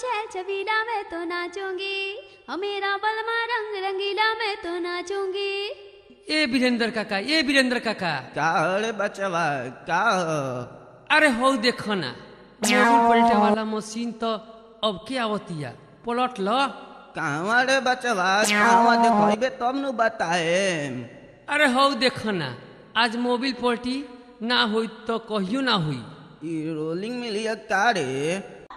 छेल छबीला मैं तो नाचूंगी और मेरा बलमा रंग रंगीला मैं तो नाचूंगी ए बीरेंद्र काका ए बीरेंद्र काका काल बचवा का अरे हो देखो ना पलटे वाला मशीन तो अब क्या होती है पलट लो कावा रे बचवा कावा देखो तब तो नु बताए अरे हो देखो ना आज मोबाइल पलटी ना हुई तो कहियो ना हुई ये रोलिंग मिली का कारे